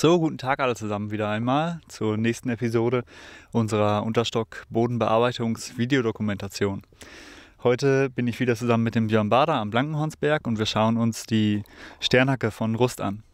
So, guten Tag alle zusammen wieder einmal zur nächsten Episode unserer Unterstock Bodenbearbeitungs Videodokumentation. Heute bin ich wieder zusammen mit dem Björn Bader am Blankenhornsberg und wir schauen uns die Sternhacke von Rust an.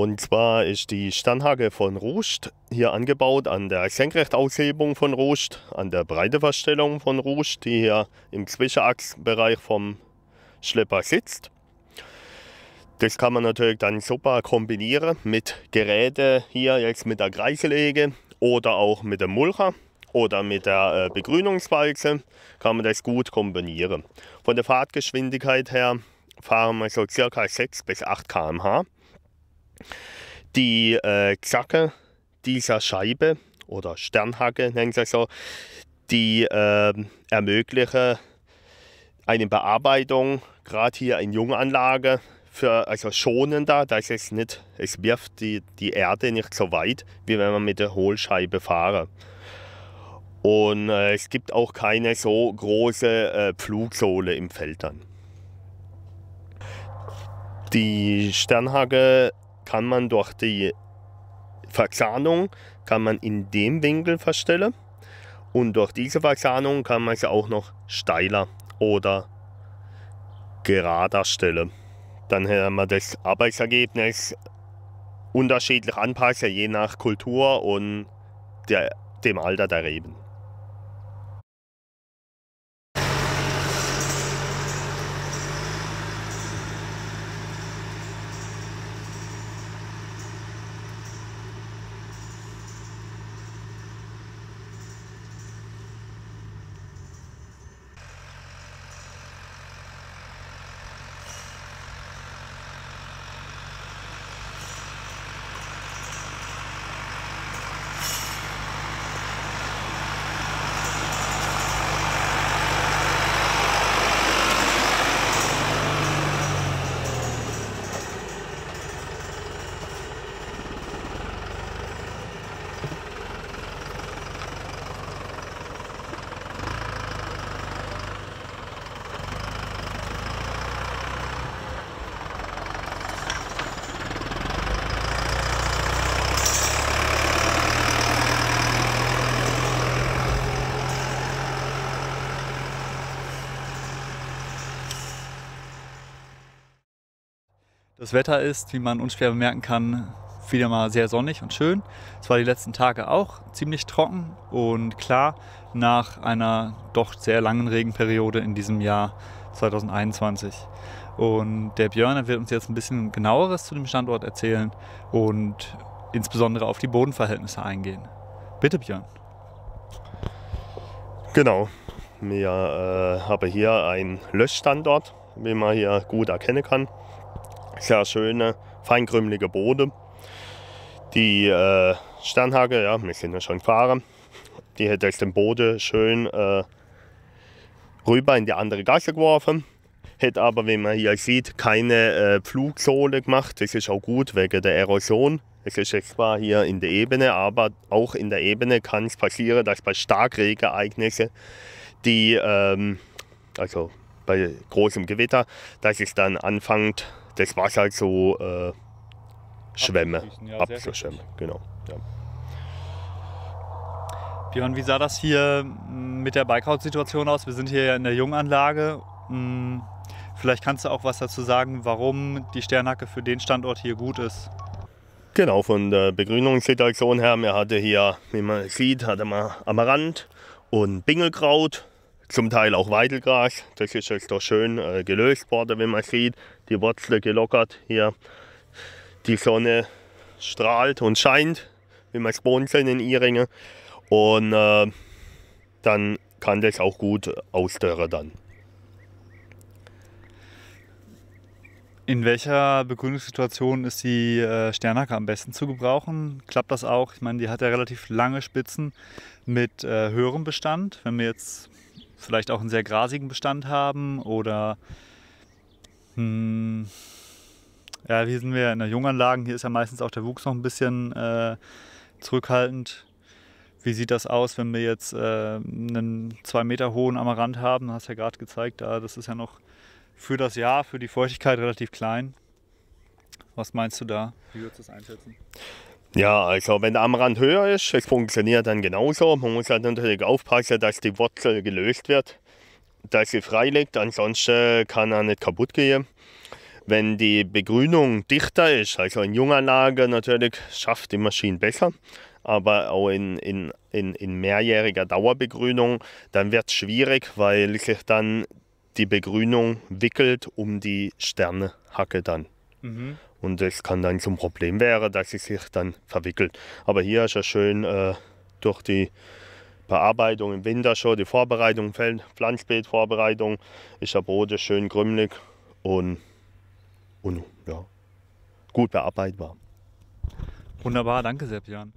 Und zwar ist die Sternhacke von Rust hier angebaut an der Senkrechtaushebung von Rust, an der Breiteverstellung von Rust, die hier im Zwischenachsbereich vom Schlepper sitzt. Das kann man natürlich dann super kombinieren mit Geräte hier jetzt mit der Kreiselege oder auch mit dem Mulcher oder mit der äh, Begrünungswalze kann man das gut kombinieren. Von der Fahrtgeschwindigkeit her fahren wir so circa 6 bis 8 km/h die äh, Zacke dieser Scheibe oder Sternhacke nennt sich so, die äh, ermögliche eine Bearbeitung, gerade hier in Junganlage, für, also schonender, dass es nicht, es wirft die, die Erde nicht so weit, wie wenn man mit der Hohlscheibe fahre. Und äh, es gibt auch keine so große äh, Pflugsohle im Feld dann. Die Sternhacke kann man durch die Verzahnung kann man in dem Winkel verstellen und durch diese Verzahnung kann man es auch noch steiler oder gerader stellen. Dann haben wir das Arbeitsergebnis unterschiedlich anpassen, je nach Kultur und der, dem Alter der Reben. Das Wetter ist, wie man unschwer bemerken kann, wieder mal sehr sonnig und schön. Es war die letzten Tage auch ziemlich trocken und klar nach einer doch sehr langen Regenperiode in diesem Jahr 2021. Und der Björn wird uns jetzt ein bisschen genaueres zu dem Standort erzählen und insbesondere auf die Bodenverhältnisse eingehen. Bitte Björn. Genau, wir äh, haben hier einen Löschstandort, wie man hier gut erkennen kann sehr schöne, feinkrümelige Boden. Die äh, Sternhage, ja, wir sind ja schon gefahren, die hätte jetzt den Boden schön äh, rüber in die andere Gasse geworfen. Hätte aber, wie man hier sieht, keine äh, Pflugsohle gemacht. Das ist auch gut wegen der Erosion. Es ist jetzt zwar hier in der Ebene, aber auch in der Ebene kann es passieren, dass bei Starkregeneignissen, die, ähm, also bei großem Gewitter, dass es dann anfängt, das war halt so äh, Schwämme, ja, genau. Ja. Björn, wie sah das hier mit der Bikeout-Situation aus? Wir sind hier ja in der Junganlage. Vielleicht kannst du auch was dazu sagen, warum die Sternhacke für den Standort hier gut ist. Genau, von der Begrünungssituation her, wir hatte hier, wie man sieht, hatte man Amaranth und Bingelkraut zum Teil auch Weidelgras. Das ist jetzt doch schön äh, gelöst worden, wenn man sieht, die Wurzel gelockert hier. Die Sonne strahlt und scheint, wie man es sehen in Iringe. Und äh, dann kann das auch gut ausdörren dann. In welcher Begrünungssituation ist die äh, Sternhacke am besten zu gebrauchen? Klappt das auch? Ich meine, die hat ja relativ lange Spitzen mit äh, höherem Bestand. Wenn wir jetzt vielleicht auch einen sehr grasigen Bestand haben oder hm, ja, hier sind wir in der Junganlagen, hier ist ja meistens auch der Wuchs noch ein bisschen äh, zurückhaltend. Wie sieht das aus, wenn wir jetzt äh, einen zwei Meter hohen Amaranth haben? Du Hast ja gerade gezeigt, da das ist ja noch für das Jahr, für die Feuchtigkeit relativ klein. Was meinst du da? Wie würdest du das einschätzen? Ja, also wenn der Amrand höher ist, es funktioniert dann genauso. Man muss halt natürlich aufpassen, dass die Wurzel gelöst wird, dass sie frei liegt, ansonsten äh, kann er nicht kaputt gehen. Wenn die Begrünung dichter ist, also in junger Lage natürlich, schafft die Maschine besser, aber auch in, in, in, in mehrjähriger Dauerbegrünung, dann wird es schwierig, weil sich dann die Begrünung wickelt um die Sternehacke dann. Mhm. Und es kann dann zum Problem wäre, dass sie sich dann verwickelt. Aber hier ist ja schön äh, durch die Bearbeitung im Winter schon, die Vorbereitung, Pflanzbeetvorbereitung, ist der Boden schön krümmelig und, und ja, gut bearbeitbar. Wunderbar, danke Sebastian.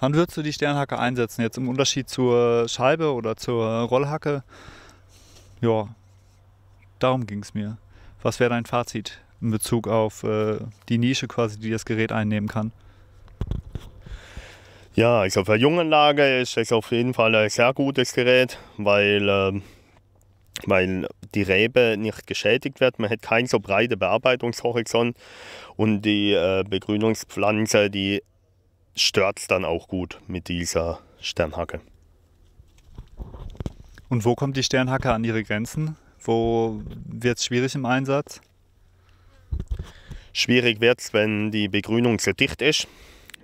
Wann würdest du die Sternhacke einsetzen? Jetzt im Unterschied zur Scheibe oder zur Rollhacke? Ja, darum ging es mir. Was wäre dein Fazit in Bezug auf äh, die Nische quasi, die das Gerät einnehmen kann? Ja, ich glaube, für Junganlage ist es auf jeden Fall ein sehr gutes Gerät, weil, äh, weil die Rebe nicht geschädigt wird. Man hat keinen so breiten Bearbeitungshorizont und die äh, Begrünungspflanze, die stört es dann auch gut mit dieser Sternhacke. Und wo kommt die Sternhacke an ihre Grenzen? Wo wird es schwierig im Einsatz? Schwierig wird es, wenn die Begrünung sehr dicht ist.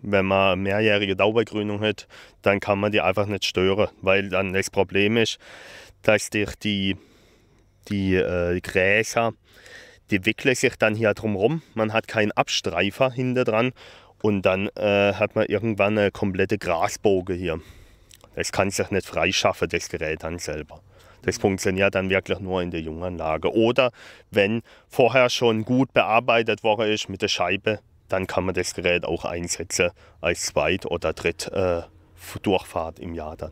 Wenn man mehrjährige Dauerbegrünung hat, dann kann man die einfach nicht stören, weil dann das Problem ist, dass durch die, die äh, Gräser die wickelt sich dann hier drumherum. Man hat keinen Abstreifer hinter dran und dann äh, hat man irgendwann eine komplette Grasbogen hier. Das kann sich nicht freischaffen, das Gerät dann selber. Das funktioniert dann wirklich nur in der Junganlage. Oder wenn vorher schon gut bearbeitet worden ist mit der Scheibe, dann kann man das Gerät auch einsetzen als Zweit- oder Dritt-Durchfahrt äh, im Jahr dann.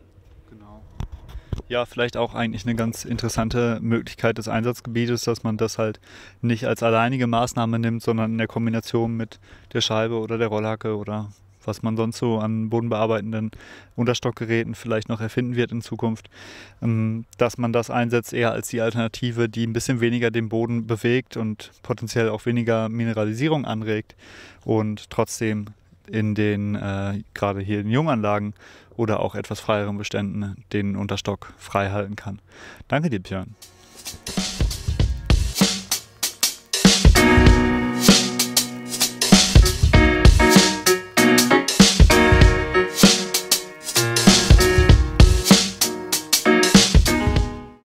Ja, vielleicht auch eigentlich eine ganz interessante Möglichkeit des Einsatzgebietes, dass man das halt nicht als alleinige Maßnahme nimmt, sondern in der Kombination mit der Scheibe oder der Rollhacke oder was man sonst so an bodenbearbeitenden Unterstockgeräten vielleicht noch erfinden wird in Zukunft, ähm, dass man das einsetzt eher als die Alternative, die ein bisschen weniger den Boden bewegt und potenziell auch weniger Mineralisierung anregt und trotzdem in den äh, gerade hier in Junganlagen oder auch etwas freieren Beständen den Unterstock frei halten kann. Danke dir, Björn.